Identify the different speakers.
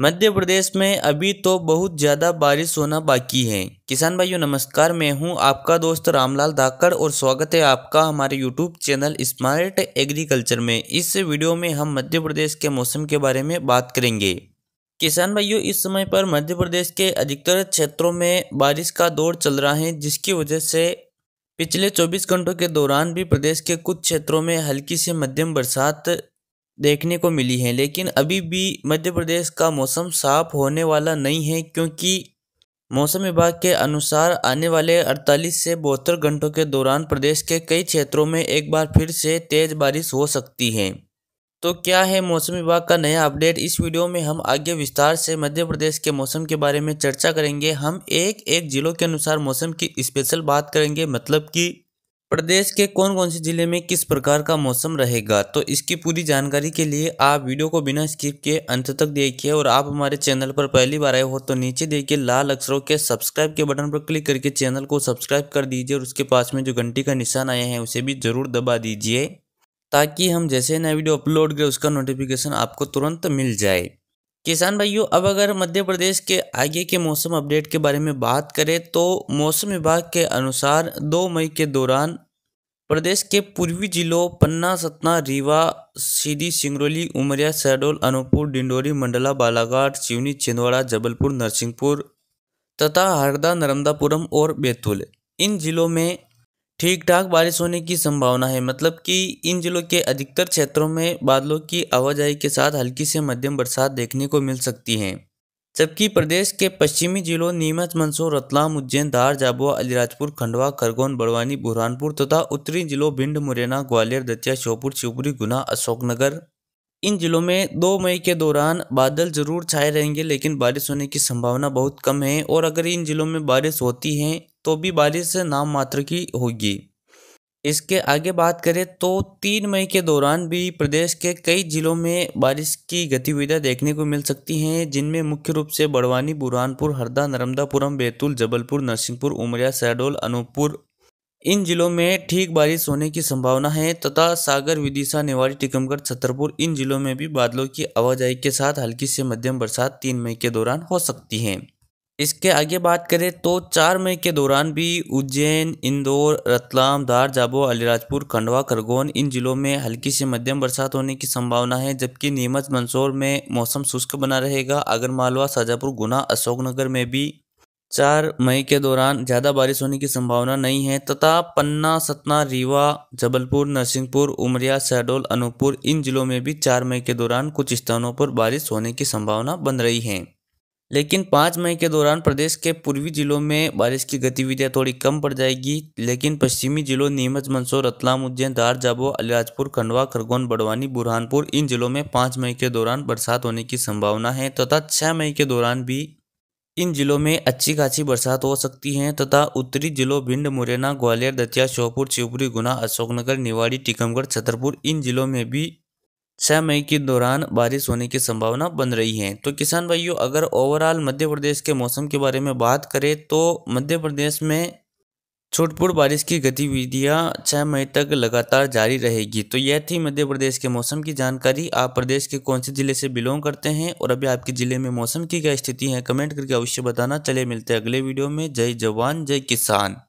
Speaker 1: मध्य प्रदेश में अभी तो बहुत ज़्यादा बारिश होना बाकी है किसान भाइयों नमस्कार मैं हूं आपका दोस्त रामलाल धाकर और स्वागत है आपका हमारे यूट्यूब चैनल स्मार्ट एग्रीकल्चर में इस वीडियो में हम मध्य प्रदेश के मौसम के बारे में बात करेंगे किसान भाइयों इस समय पर मध्य प्रदेश के अधिकतर क्षेत्रों में बारिश का दौर चल रहा है जिसकी वजह से पिछले चौबीस घंटों के दौरान भी प्रदेश के कुछ क्षेत्रों में हल्की से मध्यम बरसात देखने को मिली हैं लेकिन अभी भी मध्य प्रदेश का मौसम साफ होने वाला नहीं है क्योंकि मौसम विभाग के अनुसार आने वाले 48 से बहत्तर घंटों के दौरान प्रदेश के कई क्षेत्रों में एक बार फिर से तेज़ बारिश हो सकती है तो क्या है मौसम विभाग का नया अपडेट इस वीडियो में हम आगे विस्तार से मध्य प्रदेश के मौसम के बारे में चर्चा करेंगे हम एक एक ज़िलों के अनुसार मौसम की स्पेशल बात करेंगे मतलब कि प्रदेश के कौन कौन से ज़िले में किस प्रकार का मौसम रहेगा तो इसकी पूरी जानकारी के लिए आप वीडियो को बिना स्किप के अंत तक देखिए और आप हमारे चैनल पर पहली बार आए हो तो नीचे देखिए लाल अक्षरों के सब्सक्राइब के बटन पर क्लिक करके चैनल को सब्सक्राइब कर दीजिए और उसके पास में जो घंटी का निशान आया है उसे भी ज़रूर दबा दीजिए ताकि हम जैसे नया वीडियो अपलोड करें उसका नोटिफिकेशन आपको तुरंत मिल जाए किसान भाइयों अब अगर मध्य प्रदेश के आगे के मौसम अपडेट के बारे में बात करें तो मौसम विभाग के अनुसार 2 मई के दौरान प्रदेश के पूर्वी जिलों पन्ना सतना रीवा सीधी सिंगरौली उमरिया शहडोल अनूपपुर डिंडोरी मंडला बालाघाट सिवनी छिंदवाड़ा जबलपुर नरसिंहपुर तथा हरदा नर्मदापुरम और बैतूल इन जिलों में ठीक ठाक बारिश होने की संभावना है मतलब कि इन जिलों के अधिकतर क्षेत्रों में बादलों की आवाजाही के साथ हल्की से मध्यम बरसात देखने को मिल सकती है जबकि प्रदेश के पश्चिमी जिलों नीमच मंदसौर रतलाम उज्जैन धार झाबुआ अलीराजपुर खंडवा खरगोन बड़वानी बुरहानपुर तथा उत्तरी जिलों भिंड मुरैना ग्वालियर दतिया श्योपुर शिवपुरी गुना अशोकनगर इन जिलों में 2 मई के दौरान बादल जरूर छाए रहेंगे लेकिन बारिश होने की संभावना बहुत कम है और अगर इन जिलों में बारिश होती है तो भी बारिश नाम मात्र की होगी इसके आगे बात करें तो तीन मई के दौरान भी प्रदेश के कई जिलों में बारिश की गतिविधियां देखने को मिल सकती हैं जिनमें मुख्य रूप से बड़वानी बुरहानपुर हरदा नर्मदापुरम बैतूल जबलपुर नरसिंहपुर उमरिया शहडोल अनूपपुर इन जिलों में ठीक बारिश होने की संभावना है तथा सागर विदिशा निवाड़ी टीकमगढ़ छतरपुर इन जिलों में भी बादलों की आवाजाही के साथ हल्की से मध्यम बरसात तीन मई के दौरान हो सकती है इसके आगे बात करें तो चार मई के दौरान भी उज्जैन इंदौर रतलाम धार जाबो अलीराजपुर खंडवा खरगोन इन जिलों में हल्की से मध्यम बरसात होने की संभावना है जबकि नीमच मंदसौर में मौसम शुष्क बना रहेगा आगरमालवा शाजापुर गुना अशोकनगर में भी चार मई के दौरान ज़्यादा बारिश होने की संभावना नहीं है तथा पन्ना सतना रीवा जबलपुर नरसिंहपुर उमरिया शहडोल अनूपपुर इन जिलों में भी चार मई के दौरान कुछ स्थानों पर बारिश होने की संभावना बन रही है लेकिन पाँच मई के दौरान प्रदेश के पूर्वी जिलों में बारिश की गतिविधियां थोड़ी कम पड़ जाएगी लेकिन पश्चिमी जिलों नीमच मंदसौर रतलाम उज्जैन धार जाबो अलियाजपुर खंडवा खरगोन बड़वानी बुरहानपुर इन जिलों में पाँच मई के दौरान बरसात होने की संभावना है तथा छः मई के दौरान भी इन जिलों में अच्छी खासी बरसात हो सकती है तथा उत्तरी जिलों भिंड मुरैना ग्वालियर दतिया श्योपुर शिवपुरी गुना अशोकनगर निवाड़ी टीकमगढ़ छतरपुर इन जिलों में भी छः मई के दौरान बारिश होने की संभावना बन रही है तो किसान भाइयों अगर ओवरऑल मध्य प्रदेश के मौसम के बारे में बात करें तो मध्य प्रदेश में छुटपुट बारिश की गतिविधियां छः मई तक लगातार जारी रहेगी तो यह थी मध्य प्रदेश के मौसम की जानकारी आप प्रदेश के कौन से ज़िले से बिलोंग करते हैं और अभी आपके ज़िले में मौसम की क्या स्थिति है कमेंट करके अवश्य बताना चले मिलते हैं अगले वीडियो में जय जवान जय किसान